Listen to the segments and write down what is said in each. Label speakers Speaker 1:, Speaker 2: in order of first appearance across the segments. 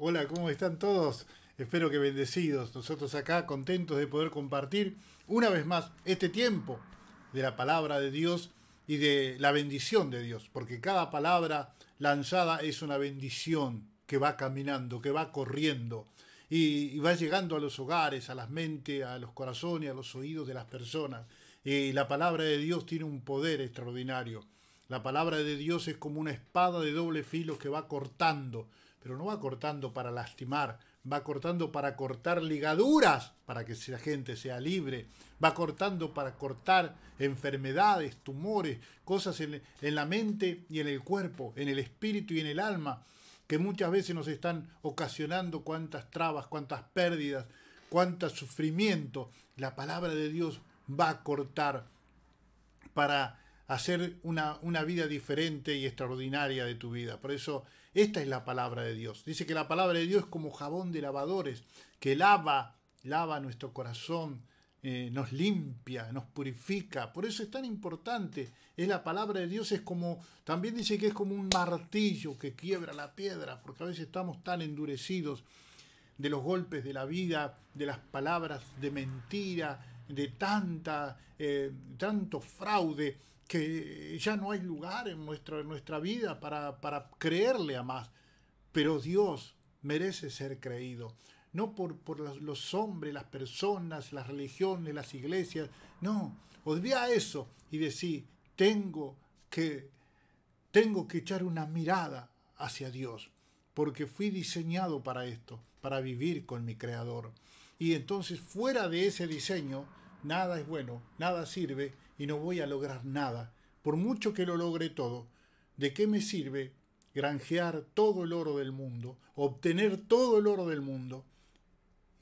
Speaker 1: Hola, ¿cómo están todos? Espero que bendecidos. Nosotros acá contentos de poder compartir una vez más este tiempo de la palabra de Dios y de la bendición de Dios, porque cada palabra lanzada es una bendición que va caminando, que va corriendo y, va llegando a los hogares, a las mentes, a los corazones, a los oídos de las personas. Y la palabra de Dios tiene un poder extraordinario. La palabra de Dios es como una espada de doble filo que va cortando, pero no va cortando para lastimar, va cortando para cortar ligaduras, para que la gente sea libre, va cortando para cortar enfermedades, tumores, cosas en, la mente y en el cuerpo, en el espíritu y en el alma, que muchas veces nos están ocasionando cuántas trabas, cuántas pérdidas, cuánto sufrimiento. La palabra de Dios va a cortar para hacer una, una vida diferente y extraordinaria de tu vida. Por eso esta es la palabra de Dios. Dice que la palabra de Dios es como jabón de lavadores, que lava, lava nuestro corazón, eh, nos limpia, nos purifica. Por eso es tan importante. Es la palabra de Dios, es como, también dice que es como un martillo que quiebra la piedra, porque a veces estamos tan endurecidos de los golpes de la vida, de las palabras de mentira, de tanta, eh, tanto fraude, que ya no hay lugar en, nuestra vida para, creerle a más. Pero Dios merece ser creído. No por, por los, hombres, las personas, las religiones, las iglesias. No, a eso y decir, tengo que, tengo que echar una mirada hacia Dios. Porque fui diseñado para esto, para vivir con mi Creador. Y entonces fuera de ese diseño, nada es bueno, nada sirve y no voy a lograr nada, por mucho que lo logre todo. ¿De qué me sirve granjear todo el oro del mundo, obtener todo el oro del mundo?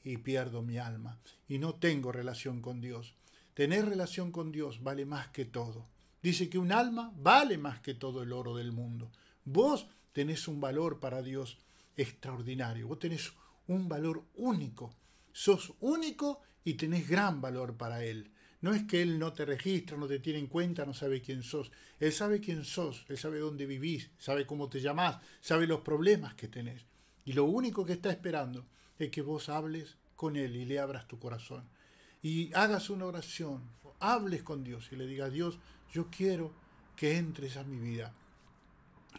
Speaker 1: Y pierdo mi alma y no tengo relación con Dios. Tener relación con Dios vale más que todo. Dice que un alma vale más que todo el oro del mundo. Vos tenés un valor para Dios extraordinario, vos tenés un valor único sos único y tenés gran valor para Él. No es que Él no te registra, no te tiene en cuenta, no sabe quién sos. Él sabe quién sos, Él sabe dónde vivís, sabe cómo te llamás, sabe los problemas que tenés. Y lo único que está esperando es que vos hables con Él y le abras tu corazón. Y hagas una oración, hables con Dios y le digas, Dios, yo quiero que entres a mi vida.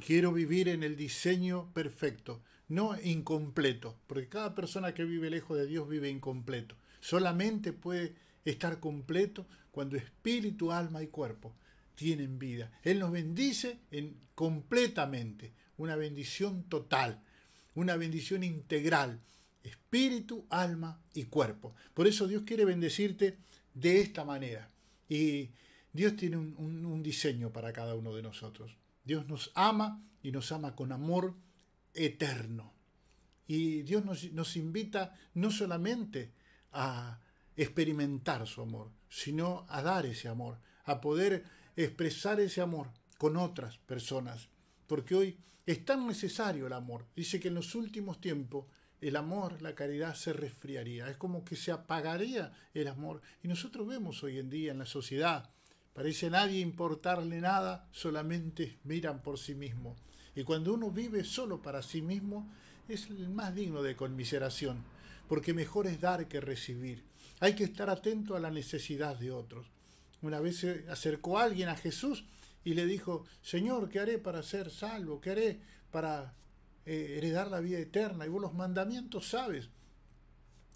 Speaker 1: Quiero vivir en el diseño perfecto no incompleto, porque cada persona que vive lejos de Dios vive incompleto. Solamente puede estar completo cuando espíritu, alma y cuerpo tienen vida. Él nos bendice en, completamente, una bendición total, una bendición integral, espíritu, alma y cuerpo. Por eso Dios quiere bendecirte de esta manera. Y Dios tiene un, un diseño para cada uno de nosotros. Dios nos ama y nos ama con amor eterno. Y Dios nos, nos invita no solamente a experimentar su amor, sino a dar ese amor, a poder expresar ese amor con otras personas. Porque hoy es tan necesario el amor. Dice que en los últimos tiempos el amor, la caridad se resfriaría. Es como que se apagaría el amor. Y nosotros vemos hoy en día en la sociedad, parece a nadie importarle nada, solamente miran por sí mismos. Y cuando uno vive solo para sí mismo, es el más digno de conmiseración, porque mejor es dar que recibir. Hay que estar atento a la necesidad de otros. Una vez se acercó alguien a Jesús y le dijo, Señor, ¿qué haré para ser salvo? ¿Qué haré para eh, heredar la vida eterna? Y vos los mandamientos sabes.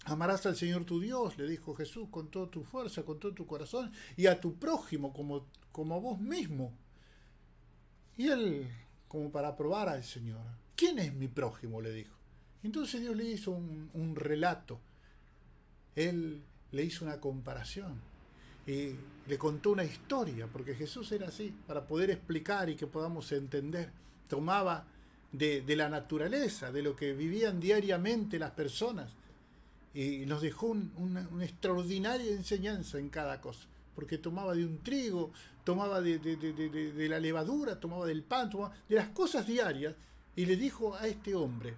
Speaker 1: Amarás al Señor tu Dios, le dijo Jesús, con toda tu fuerza, con todo tu corazón, y a tu prójimo como, como a vos mismo. Y él como para probar al Señor. ¿Quién es mi prójimo? le dijo. Entonces Dios le hizo un, relato. Él le hizo una comparación y le contó una historia, porque Jesús era así, para poder explicar y que podamos entender. Tomaba de, la naturaleza, de lo que vivían diariamente las personas. Y nos dejó una extraordinaria enseñanza en cada cosa porque tomaba de un trigo, tomaba de, la levadura, tomaba del pan, tomaba de las cosas diarias, y le dijo a este hombre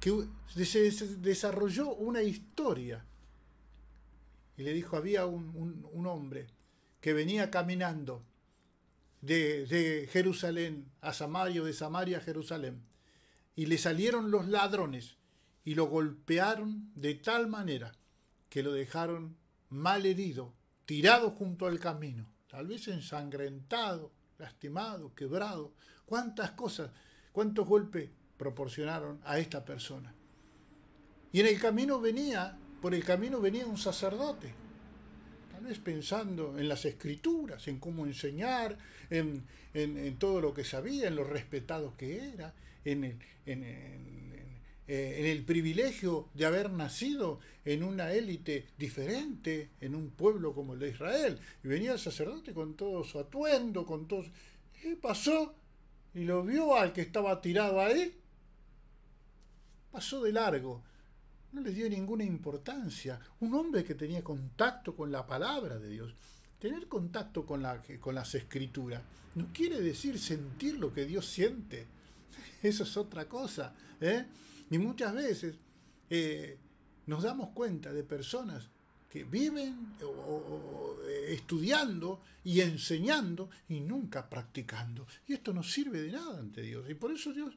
Speaker 1: que se desarrolló una historia. Y le dijo, había un, hombre que venía caminando de, de Jerusalén a Samaria, de Samaria a Jerusalén, y le salieron los ladrones y lo golpearon de tal manera que lo dejaron Mal herido, tirado junto al camino, tal vez ensangrentado, lastimado, quebrado. ¿Cuántas cosas, cuántos golpes proporcionaron a esta persona? Y en el camino venía, por el camino venía un sacerdote, tal vez pensando en las escrituras, en cómo enseñar, en, todo lo que sabía, en lo respetado que era, en, el, en eh, en el privilegio de haber nacido en una élite diferente, en un pueblo como el de Israel. Y venía el sacerdote con todo su atuendo, con todo... Y pasó y lo vio al que estaba tirado ahí. Pasó de largo. No le dio ninguna importancia. Un hombre que tenía contacto con la palabra de Dios. Tener contacto con, la, con las escrituras no quiere decir sentir lo que Dios siente. Eso es otra cosa. ¿eh? Y muchas veces eh, nos damos cuenta de personas que viven eh, estudiando y enseñando y nunca practicando. Y esto no sirve de nada ante Dios. Y por eso Dios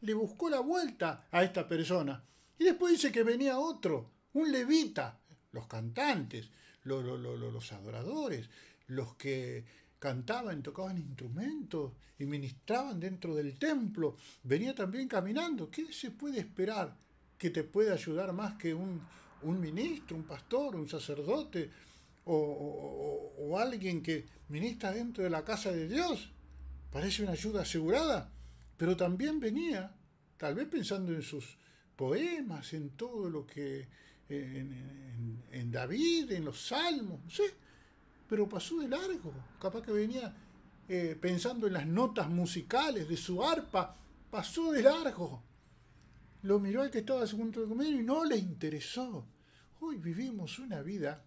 Speaker 1: le buscó la vuelta a esta persona. Y después dice que venía otro, un levita, los cantantes, los adoradores, los que cantaban, tocaban instrumentos y ministraban dentro del templo. Venía también caminando. ¿Qué se puede esperar que te pueda ayudar más que un, ministro, un pastor, un sacerdote o, alguien que ministra dentro de la casa de Dios? Parece una ayuda asegurada. Pero también venía, tal vez pensando en sus poemas, en todo lo que en, en, David, en los salmos, no sé, pero pasó de largo. Capaz que venía eh, pensando en las notas musicales de su arpa, pasó de largo. Lo miró al que estaba punto de comer y no le interesó. Hoy vivimos una vida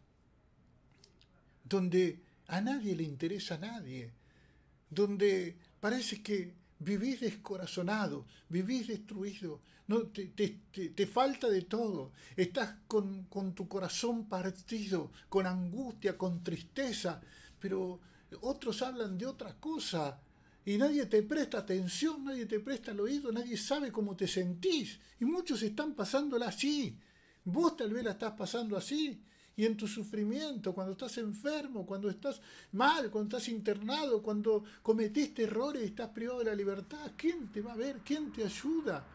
Speaker 1: donde a nadie le interesa a nadie, donde parece que vivís descorazonado, vivís destruido, no, te, te, falta de todo, estás con, con, tu corazón partido, con angustia, con tristeza, pero otros hablan de otra cosa y nadie te presta atención, nadie te presta el oído, nadie sabe cómo te sentís y muchos están pasándola así, vos tal vez la estás pasando así, y en tu sufrimiento, cuando estás enfermo, cuando estás mal, cuando estás internado, cuando cometiste errores y estás privado de la libertad. ¿Quién te va a ver? ¿Quién te ayuda?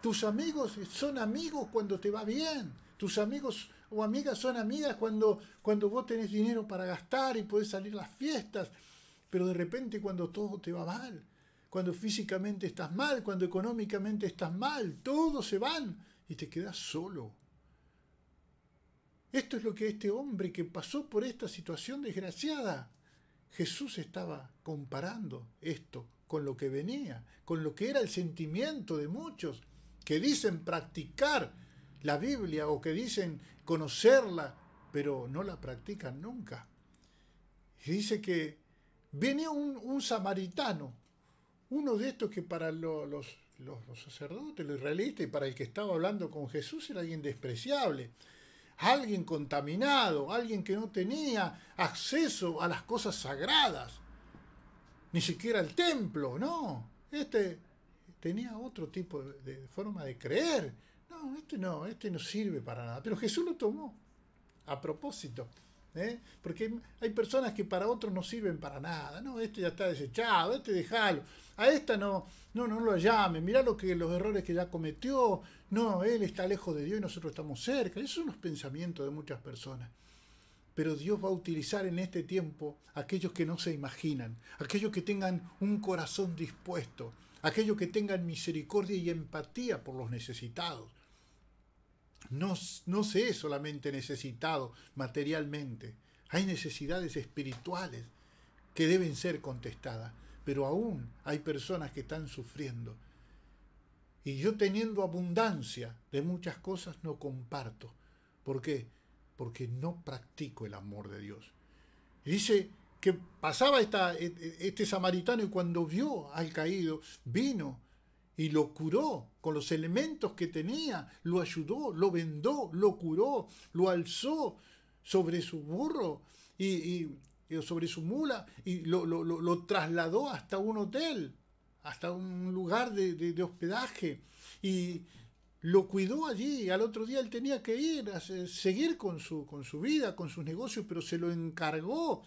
Speaker 1: Tus amigos son amigos cuando te va bien. Tus amigos o amigas son amigas cuando, cuando vos tenés dinero para gastar y podés salir a las fiestas. Pero de repente cuando todo te va mal, cuando físicamente estás mal, cuando económicamente estás mal, todos se van y te quedas solo. Esto es lo que este hombre que pasó por esta situación desgraciada, Jesús estaba comparando esto con lo que venía, con lo que era el sentimiento de muchos que dicen practicar la Biblia o que dicen conocerla, pero no la practican nunca. dice que venía un, samaritano, uno de estos que para los, los sacerdotes, los israelitas y para el que estaba hablando con Jesús era alguien despreciable alguien contaminado, alguien que no tenía acceso a las cosas sagradas, ni siquiera al templo, no. Este tenía otro tipo de, forma de creer. No, este no, este no sirve para nada. Pero Jesús lo tomó a propósito. ¿eh? Porque hay personas que para otros no sirven para nada. No, este ya está desechado, este déjalo a esta no, no, no lo llame mira lo que, los errores que ya cometió, no, él está lejos de Dios y nosotros estamos cerca. Esos son los pensamientos de muchas personas. Pero Dios va a utilizar en este tiempo aquellos que no se imaginan, aquellos que tengan un corazón dispuesto, aquellos que tengan misericordia y empatía por los necesitados. No, no se es solamente necesitado materialmente, hay necesidades espirituales que deben ser contestadas pero aún hay personas que están sufriendo. Y yo teniendo abundancia de muchas cosas no comparto. ¿Por qué? Porque no practico el amor de Dios. dice que pasaba esta, e, e, este samaritano y cuando vio al caído, vino y lo curó con los elementos que tenía, lo ayudó, lo vendó, lo curó, lo alzó sobre su burro y, sobre su mula y lo, trasladó hasta un hotel, hasta un lugar de, hospedaje y lo cuidó allí. Al otro día él tenía que ir a seguir con su, con su vida, con sus negocios, pero se lo encargó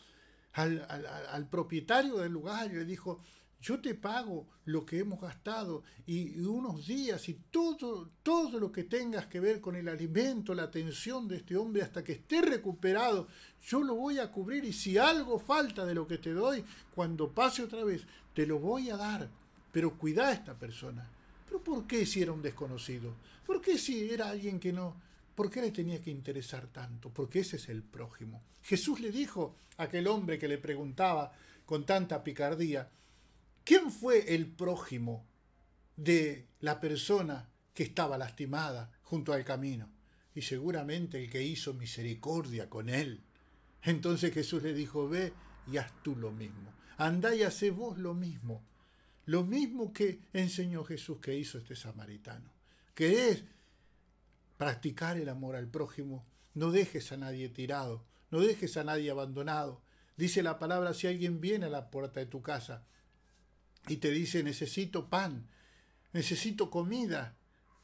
Speaker 1: al, al propietario del lugar y le dijo, yo te pago lo que hemos gastado y, unos días y todo, todo lo que tengas que ver con el alimento, la atención de este hombre hasta que esté recuperado, yo lo voy a cubrir y si algo falta de lo que te doy, cuando pase otra vez, te lo voy a dar. Pero cuida a esta persona. ¿Pero por qué si era un desconocido? ¿Por qué si era alguien que no, ¿Por qué le tenía que interesar tanto? Porque ese es el prójimo. Jesús le dijo a aquel hombre que le preguntaba con tanta picardía, ¿Quién fue el prójimo de la persona que estaba lastimada junto al camino? Y seguramente el que hizo misericordia con él. Entonces Jesús le dijo, ve y haz tú lo mismo. Andá y hace vos lo mismo. Lo mismo que enseñó Jesús que hizo este samaritano. Que es practicar el amor al prójimo. No dejes a nadie tirado. No dejes a nadie abandonado. Dice la palabra, si alguien viene a la puerta de tu casa y te dice necesito pan, necesito comida.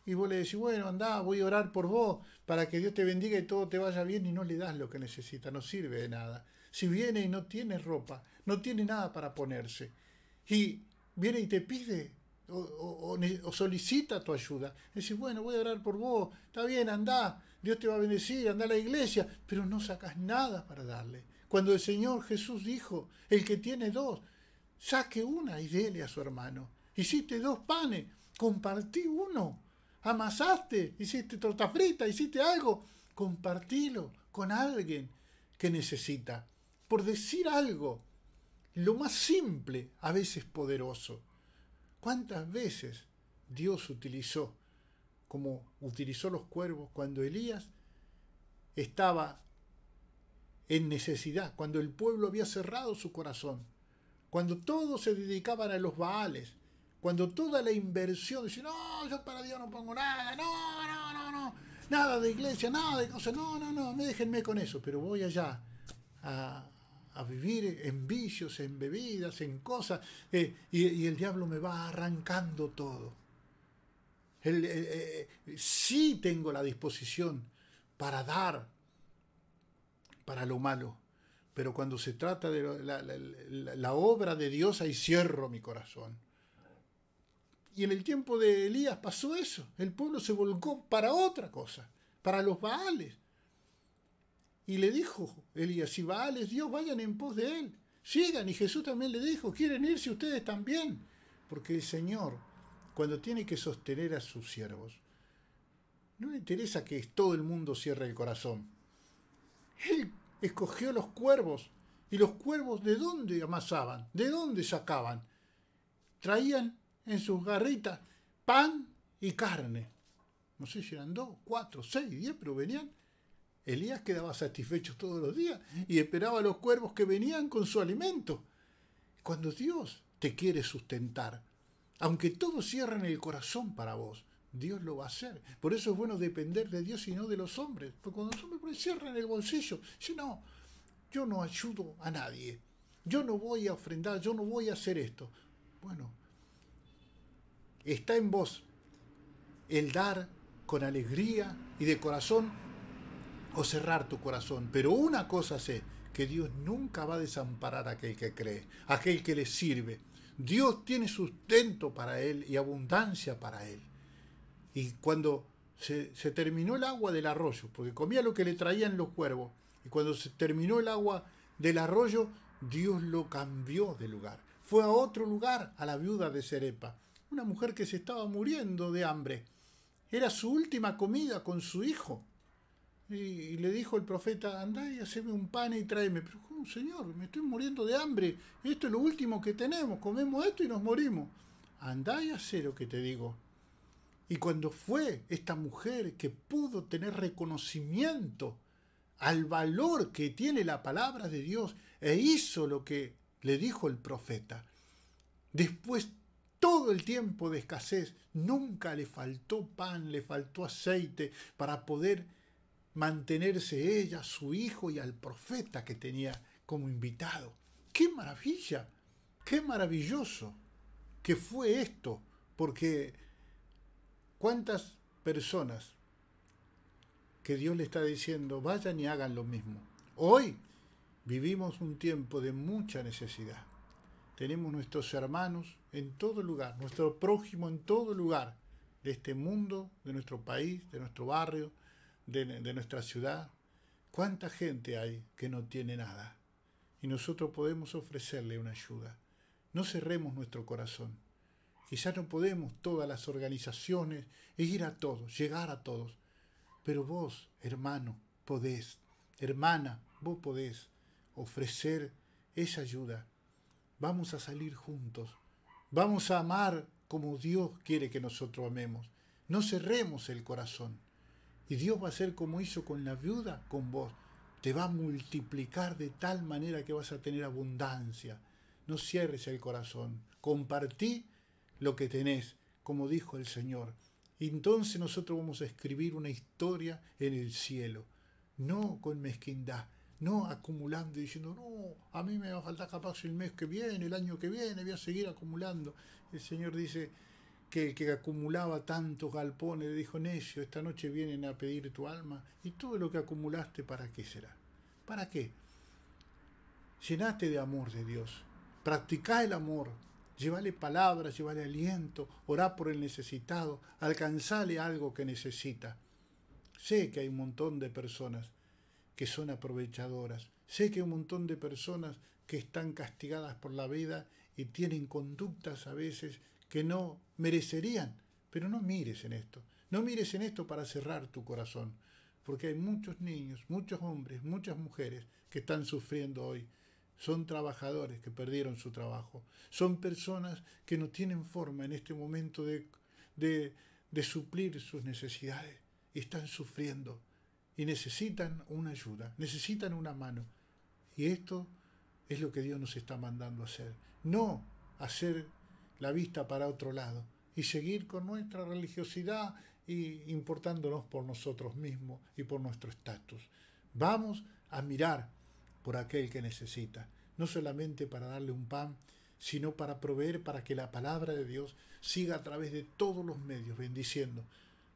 Speaker 1: Y vos le decís, bueno, anda voy a orar por vos, para que Dios te bendiga y todo te vaya bien, y no le das lo que necesita, no sirve de nada. Si viene y no tiene ropa, no tiene nada para ponerse, y viene y te pide o, solicita tu ayuda, decís, bueno, voy a orar por vos, está bien, anda Dios te va a bendecir, andá a la iglesia, pero no sacas nada para darle. Cuando el Señor Jesús dijo, el que tiene dos, saque una y dele a su hermano. Hiciste dos panes, compartí uno. Amasaste, hiciste torta frita, hiciste algo. Compartilo con alguien que necesita. Por decir algo, lo más simple a veces poderoso. ¿Cuántas veces Dios utilizó, como utilizó los cuervos cuando Elías estaba en necesidad, cuando el pueblo había cerrado su corazón? cuando todos se dedicaban a los baales, cuando toda la inversión, dice, no, yo para Dios no pongo nada, no, no, no, no, nada de iglesia, nada de cosas, no, no, no, déjenme con eso, pero voy allá a, vivir en vicios, en bebidas, en cosas, eh, y, el diablo me va arrancando todo. Eh, eh, sí tengo la disposición para dar para lo malo, pero cuando se trata de la, obra de Dios, ahí cierro mi corazón. Y en el tiempo de Elías pasó eso. El pueblo se volcó para otra cosa, para los Baales. Y le dijo Elías, si Baales Dios, vayan en pos de él. Sigan. Y Jesús también le dijo, quieren irse ustedes también. Porque el Señor, cuando tiene que sostener a sus siervos, no le interesa que todo el mundo cierre el corazón escogió los cuervos. ¿Y los cuervos de dónde amasaban? ¿De dónde sacaban? Traían en sus garritas pan y carne. No sé si eran dos, cuatro, seis, diez, pero venían. Elías quedaba satisfecho todos los días y esperaba a los cuervos que venían con su alimento. Cuando Dios te quiere sustentar, aunque todos cierren el corazón para vos, Dios lo va a hacer. Por eso es bueno depender de Dios y no de los hombres. Porque cuando los hombres cierran el bolsillo, si no, yo no ayudo a nadie. Yo no voy a ofrendar, yo no voy a hacer esto. Bueno, está en vos el dar con alegría y de corazón o cerrar tu corazón. Pero una cosa sé, que Dios nunca va a desamparar a aquel que cree, a aquel que le sirve. Dios tiene sustento para él y abundancia para él. Y cuando se, terminó el agua del arroyo, porque comía lo que le traían los cuervos, y cuando se terminó el agua del arroyo, Dios lo cambió de lugar. Fue a otro lugar, a la viuda de Serepa, una mujer que se estaba muriendo de hambre. Era su última comida con su hijo. Y, le dijo el profeta, andá y haceme un pan y tráeme. Pero ¿cómo, señor? Me estoy muriendo de hambre. Esto es lo último que tenemos. Comemos esto y nos morimos. Andá y haz lo que te digo. Y cuando fue esta mujer que pudo tener reconocimiento al valor que tiene la palabra de Dios e hizo lo que le dijo el profeta, después todo el tiempo de escasez, nunca le faltó pan, le faltó aceite para poder mantenerse ella, su hijo y al profeta que tenía como invitado. ¡Qué maravilla! ¡Qué maravilloso que fue esto! Porque ¿Cuántas personas que Dios le está diciendo, vayan y hagan lo mismo? Hoy vivimos un tiempo de mucha necesidad. Tenemos nuestros hermanos en todo lugar, nuestro prójimo en todo lugar de este mundo, de nuestro país, de nuestro barrio, de, de nuestra ciudad. ¿Cuánta gente hay que no tiene nada? Y nosotros podemos ofrecerle una ayuda. No cerremos nuestro corazón. Y ya no podemos, todas las organizaciones, ir a todos, llegar a todos. Pero vos, hermano, podés, hermana, vos podés ofrecer esa ayuda. Vamos a salir juntos. Vamos a amar como Dios quiere que nosotros amemos. No cerremos el corazón. Y Dios va a hacer como hizo con la viuda, con vos. Te va a multiplicar de tal manera que vas a tener abundancia. No cierres el corazón. Compartí lo que tenés, como dijo el Señor. Entonces nosotros vamos a escribir una historia en el cielo, no con mezquindad, no acumulando y diciendo, no, a mí me va a faltar capaz el mes que viene, el año que viene, voy a seguir acumulando. El Señor dice que el que acumulaba tantos galpones le dijo, necio, esta noche vienen a pedir tu alma y todo lo que acumulaste, ¿para qué será? ¿Para qué? llenaste de amor de Dios, practicá el amor, Llévale palabras, llévale aliento, orá por el necesitado, alcanzale algo que necesita. Sé que hay un montón de personas que son aprovechadoras. Sé que hay un montón de personas que están castigadas por la vida y tienen conductas a veces que no merecerían. Pero no mires en esto. No mires en esto para cerrar tu corazón. Porque hay muchos niños, muchos hombres, muchas mujeres que están sufriendo hoy son trabajadores que perdieron su trabajo, son personas que no tienen forma en este momento de, suplir sus necesidades están sufriendo y necesitan una ayuda, necesitan una mano. Y esto es lo que Dios nos está mandando a hacer, no hacer la vista para otro lado y seguir con nuestra religiosidad y importándonos por nosotros mismos y por nuestro estatus. Vamos a mirar por aquel que necesita, no solamente para darle un pan, sino para proveer para que la palabra de Dios siga a través de todos los medios bendiciendo,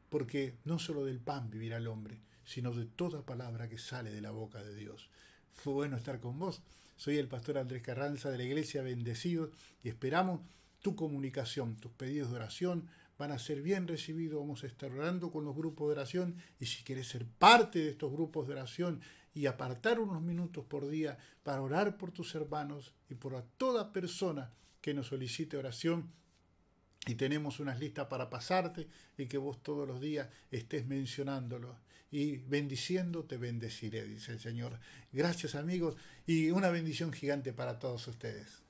Speaker 1: porque no solo del pan vivirá el hombre, sino de toda palabra que sale de la boca de Dios. Fue bueno estar con vos. Soy el pastor Andrés Carranza de la Iglesia Bendecidos y esperamos tu comunicación, tus pedidos de oración, van a ser bien recibidos, vamos a estar orando con los grupos de oración y si quieres ser parte de estos grupos de oración y apartar unos minutos por día para orar por tus hermanos y por a toda persona que nos solicite oración, y tenemos unas listas para pasarte y que vos todos los días estés mencionándolo. Y bendiciendo te bendeciré, dice el Señor. Gracias amigos y una bendición gigante para todos ustedes.